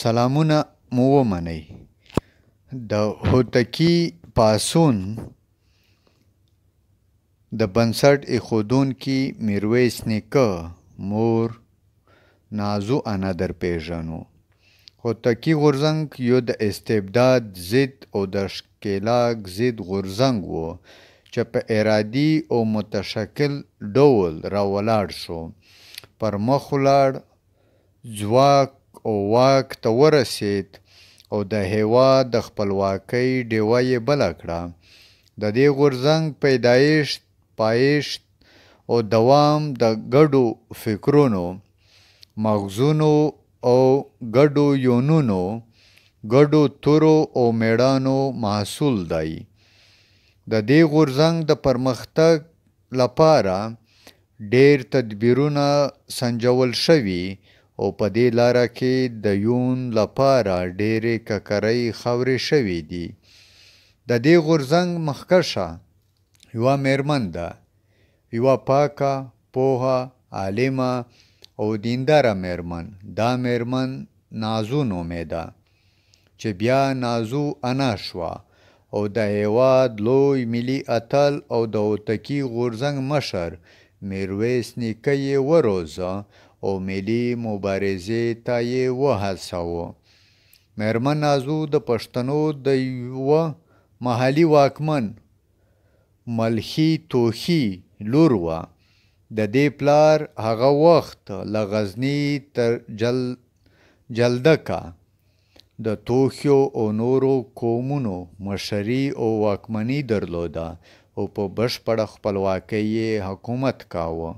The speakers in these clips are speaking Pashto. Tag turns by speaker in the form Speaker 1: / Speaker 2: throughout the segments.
Speaker 1: سلامونه مو ومنئ د هوتکي پاڅون د بنسټ ایښودونکي میرویس نیکه مور نازو انا در پیژنو هوتکي غورځنګ یو د استبداد ضد او د ښکېلاک ضد غورځنګ و چې په ارادي او متشکل ډول راولاړ شو پر مخ ولاړ ځواک واک ته ورسېد او د هېواد د خپلواکۍ ډیوه یې بله کړه د دې غورځنګ پیدایښت پایښت او دوام د ګډو فکرونو مغزونو او ګډو یونونو ګډو تورو او میړانو محصول دی د دې غورځنګ د پرمختګ لپاره ډیر تدبیرونه سنجول شوي او په دې لاره کې د یون لپاره ډېرې ککرۍ خاورې شوې دي د دې غورځنګ مخکشه یوه میرمن ده یوه پاکه پوهه عالمه او دینداره میرمن دا میرمن نازو نومېده چې بیا نازو انا شوه او د هیواد لوی ملي اتل او د اوتکی غورځنګ مشر میرویس نیکه یې وروزه او ملي مبارزې ته یې وهڅاوه مېرمن نازو د پښتنو د یوه محلي واکمن ملخي توخي لور وه د دې پلار هغه وخت له غزنی تر جل جلدکا د توخیو او نورو قومونو مشري او واکمني درلوده او په بشپړه خپلواکۍ حکومت کاوه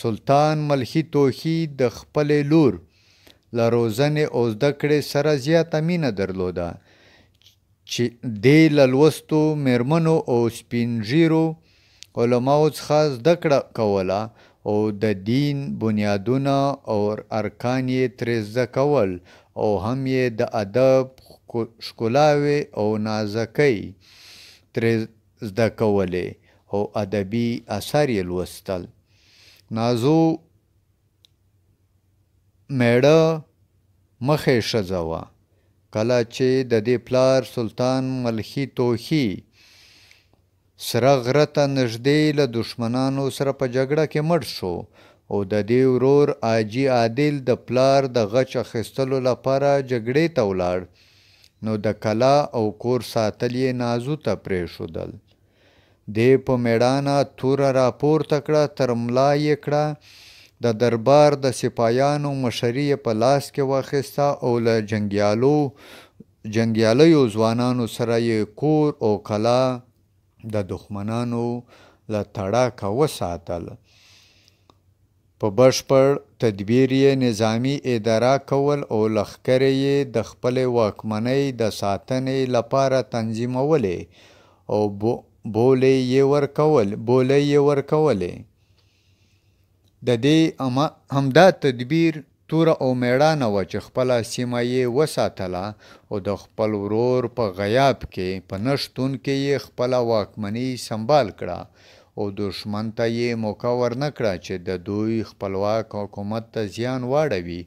Speaker 1: سلطان ملخي توخي د خپلې لور له روزنې او زده کړې سره زیاته مینه درلوده چې دې له لوستو میرمنو او سپین ږیرو علماو څخه زده کړه کوله او د دین بنیادونه او ارکان یې ترې زده کول او هم یې د ادب ښکلاوې او نازکۍ ترې زده کولې او ادبي اثار یې لوستل نازو میړه مخې ښځه وه کله چې د دې پلار سلطان ملخي توخي سره غره ته نږدې له دښمنانو سره په جګړه کې مړ شو او د دې ورور آجي عادل د پلار د غچ اخیستلو لپاره جګړې ته ولاړ نو د کلا او کور ساتل یې نازو ته پرېښودل دې په میړانه توره راپورته کړه تر ملا یې کړه د دربار د سپایانو مشري په لاس کې واخیسته او له جنگیالو جنگیالیو ځوانانو سره یې کور او کلا د دښمنانو له تړاکه وساتل په بشپړ تدبیر یې نظامی اداره کول او لښکرې یې د خپلې واکمنۍ د ساتنې لپاره تنظیمولې او بولې یې ورکول بولې یې ورکولې د دې همدا تدبیر توره او میړانه و چې خپله سیمه یې وساتله او د خپل ورور په غیاب کې په نشتون کې یې خپله واکمني سنبال کړه او دښمن ته یې موقع ورنه کړه چې د دوی خپلواک حکومت ته زیان واړوي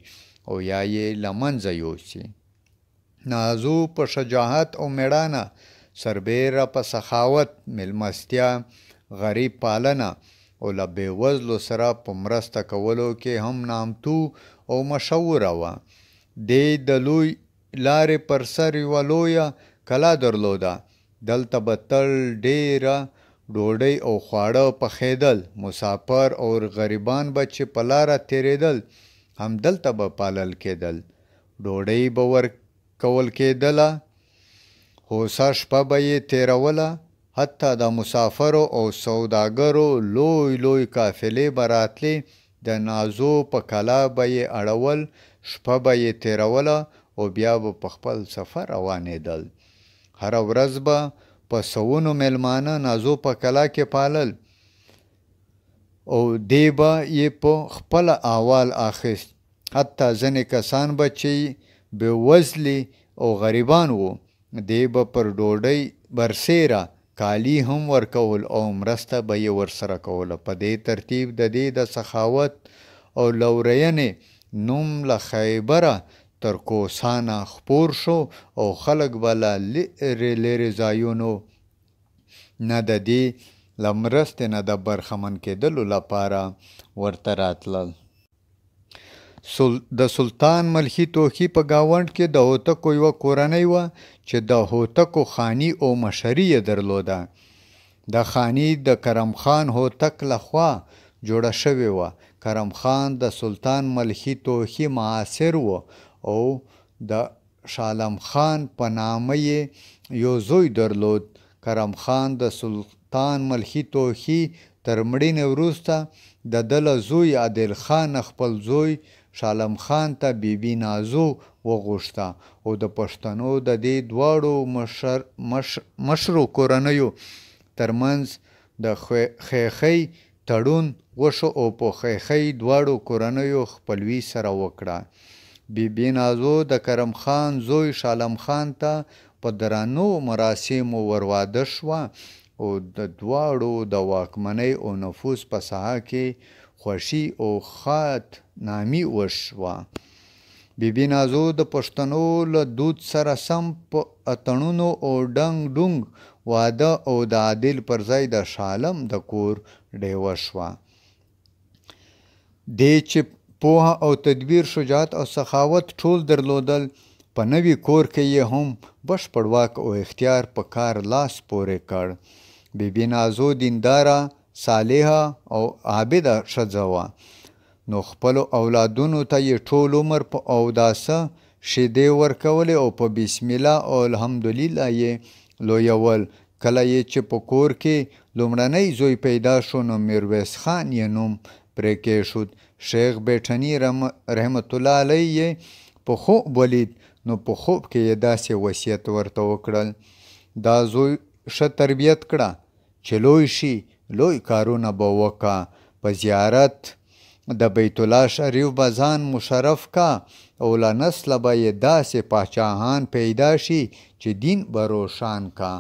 Speaker 1: او یا یې له منځه یوسي نازو په شجاعت او میړانه سربیره په سخاوت میلمستیا غریب پالنه او له بېوزلو سره په مرسته کولو کې هم نامتو او مشهوره وه دې د لوی لارې پر سر یوه لویه کلا درلوده دلته به تل ډېره ډوډۍ او خواړه پخېدل مسافر او غریبان به چې په لاره تېرېدل همدلته به پالل کېدل ډوډۍ به ورکول کېدله هوسا شپه به یې تیروله حتی د مسافرو او سوداګرو لوی لوی قافلې به راتلې د نازو په کلا به یې اړول شپه به یې تیروله او بیا به په خپل سفر روانېدل هره ورځ به په سوونو میلمانه نازو په کلا کې پالل او دی به یې په خپله احوال اخیست حتی ځینې کسان به چې بېوزلي او غریبان وو دی به پر ډوډۍ برسیره کالی هم ورکول او مرسته به یې ورسره کوله په دې ترتیب د دې د سخاوت او لورینې نوم له خیبره تر کوسانه خپور شو او خلک به له لرې لرې ځایونو نه د دې له مرستې نه د برخمن کېدلو لپاره ورته راتلل د سلطان ملخي توخي په گاونډ کې د هوتکو یو کورنۍ و چې د هوتکو خانی او مشری درلوده د خانی د کرم خان هوتک لخوا جوړه شوې و کرم خان د سلطان ملخي توخي معاصر و او د شالم خان په نامه یو زوی درلود کرم خان د سلطان ملخي توخي تر مړینې وروسته د دله زوی عادل خان خپل زوی شالم خان ته بیبي نازو وغوښته او د پښتنو د دې دواړو مشر مش مشرو کورنیو ترمنځ د خیخی تړون وشو او په خیخی دواړو کورنیو خپلوي سره وکړه بیبي نازو د کرم خان زوی شالم خان ته په درانو مراسمو ورواده شوه او د دواړو د واکمنۍ او نفوذ په ساحه کې خوښي او خات نامي وشوه بیبي نازو د پښتنو له دود سره سم په اتڼونو او ډنګ ډونګ واده او د عادل پر ځای د شالم د کور ډیوه شوه دې چې پوهه او تدبیر شجاعت او سخاوت ټول درلودل په نوي کور کې یې هم بشپړ واک او اختیار په کار لاس پورې کړ بیبي نازو دینداره صالحه او عابده ښځه وه نو خپلو اولادونو ته یې ټول عمر په اوداسه شیدې ورکولې او په بسم الله او الحمدلله یې لویول کله یې چې په کور کې لومړنی زوی پیدا شو نو میرویس خان یې نوم پرې کېښود شیخ بیټني رم... رحمت الله علیه یې په خوب ولید نو په خوب کې یې داسې وصیت ورته وکړل دا زوی ښه تربیت کړه چې لوی شي لوی کارونه به وکا په زیارت د بیت الله شریف به ځان مشرف کا او له نسله به یې داسې پاچاهان پیدا شي چې دین به روشان کا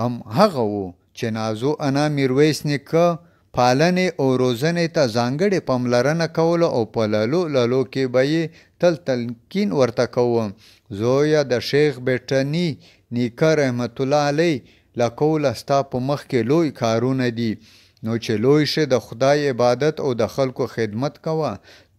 Speaker 1: هم هغه و چې نازو انا میرویس نیکه پالنې او روزنې ته ځانګړې پاملرنه کول او په لالو لالو کې به یې تل تلکین ورته کوم زویا د شیخ بیټنی نیکه رحمت الله علی لا کوله ستا په مخ کې لوی کارونه دي نو چې لوی شه د خدای عبادت او د خلکو خدمت کوه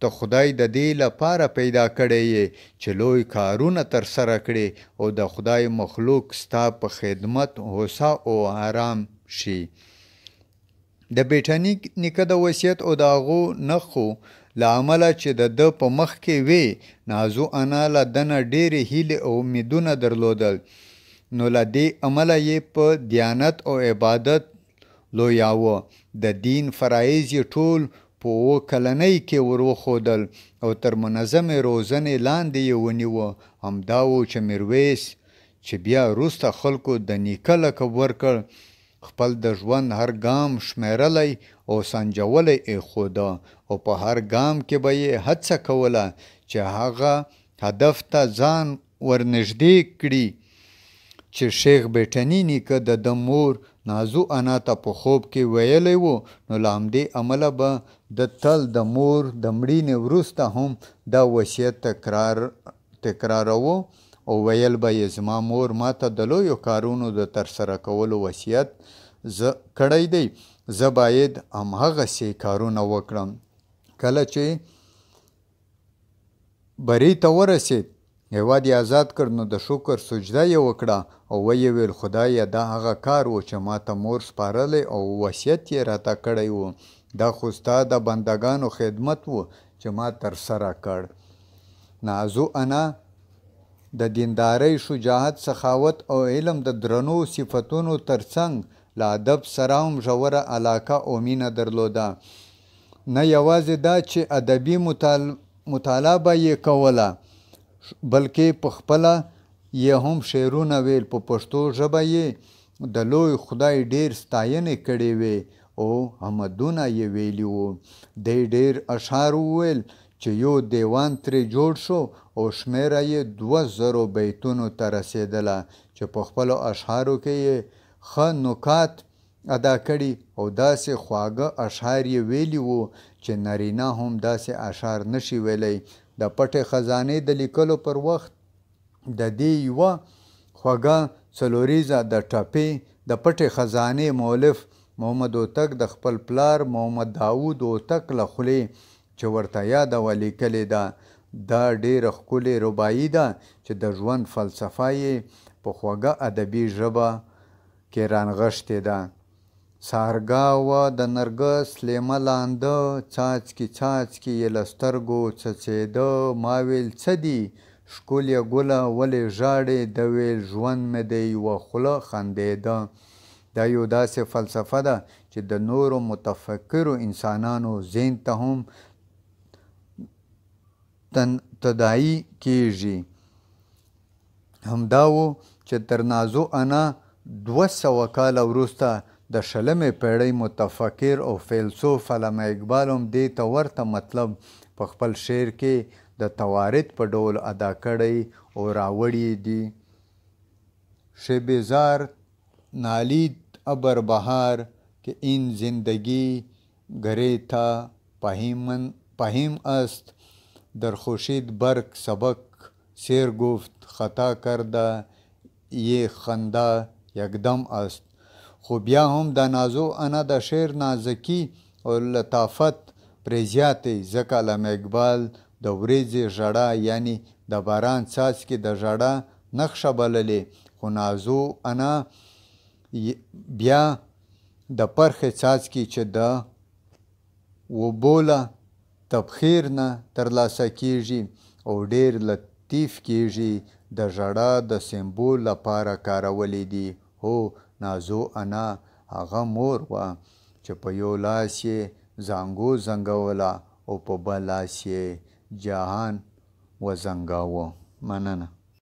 Speaker 1: ته خدای د دې لپاره پیدا کړی یې چې لوی کارونه تر سره کړي او د خدای مخلوق ستا په خدمت هوسا او آرام شي د بیټانیک نیکه د وصیت او داغو نخو لعمله چې د د په مخ کې وي نازو انا له دنه ډېرې هیلې او امیدونه درلودل نو له دې عمله یې په دیانت او عبادت لویاوه د دین فرایز یې ټول په اوه کلنۍ کې وروښودل او تر منظمې روزنې لاندې یې ونیوه همدا و چې میرویس چې بیا وروسته خلکو د نیکه لقب ورکړ خپل د ژوند هر ګام شمیرلی او سنجولی ایښوده او په هر ګام کې به یې هڅه کوله چې هغه هدف ته ځان ورنږدې کړي چې شیخ بیټنی نیکه د د مور نازو انا ته په خوب کې ویلی وو نو له همدې عمله به د تل د مور د مړینې وروسته هم دا وصیت تکرار تکراروو او ویل به یې زما مور ماته د لویو کارونو د ترسره کولو وصیت زه کړی دی زه باید همهغسې کارونه وکړم کله چې بري ته ورسید هیواد یې آزاد کړ نو د شکر سجده یې وکړه او ویې ویل خدایه دا هغه کار و چې ماته مور سپارلی او وصیت یې راته کړی و دا خو ستا د بندګانو خدمت و چې ما ترسره کړ نازو انا د دیندارۍ شجاعت سخاوت او علم د درنو صفتونو ترڅنګ له ادب سره هم ژوره علاقه او مینه درلوده نه یوازې دا چې ادبي مطالعه به یې کوله بلکې په خپل یې هم شعرونه ویل په پښتو ژبه یې د لوی خدای ډیر ستاینې کړې وې او حمدونه یې ویلی وو دی ډیر اشعار وویل چې یو دیوان ترې جوړ شو او شمیره یې دوه زرو بیتونو ته رسېدله چې په خپلو اشعارو کې یې ښه نکات ادا کړي او داسې خواږه اشعار یې ویلي وو چې نارینه هم داسې اشعار نشي ویلی د پټې خزانې د لیکلو پر وخت د دې یوه خوږه څلوریزه د ټپې د پټې خزانې مولف محمد اوتک د خپل پلار محمد داوود اوتک له خولې چې ورته یاد ولیکلې ده دا ډېره ښکلې رباعي ده چې د ژوند فلسفه یې په خوږه ادبي ژبه کې رانغښتې ده سهارګاوه د نرګس لیمه لانده څاڅکي څاڅکي یې له سترګو څڅېده ما ویل څه دي ښکلې ګله ولې ژاړې ده ویل ژوند مې د یوه خوله خندېده دا یو داسې فلسفه ده چې د نورو متفکرو انسانانو ذهن ته هم تن تداعي کیږي همدا و چې تر نازو انا دوه سوه کاله وروسته د شلمې پیړۍ متفکر او فیلسوف علامه اقبال هم دې ته ورته مطلب په خپل شعر کې د توارد په ډول ادا کړی او راوړی دی شبزار نالید ابر بهار که این زندگی گره تا پهیمن پهیم است در خوشید برگ سبک سیر گفت خطا کرده یه خنده یکدم است خو بیا هم د نازو انا د شعر نازکی او لطافت پرې زیاتې ځکه علامه اقبال د ورځې ژړا یعنی د باران څاڅکي د ژړا نقشه بللې خو نازو انا بیا د پرخې څاڅکي چې د وبوله تبخیر نه ترلاسه کیږي او ډیر لطیف کیږي د ژړا د سمبول لپاره کارولې دي هو نازو انا هغه مور وه چې په یو لاس یې زانګو زنګوله او په بل لاس یې جهان وزنګاوه مننه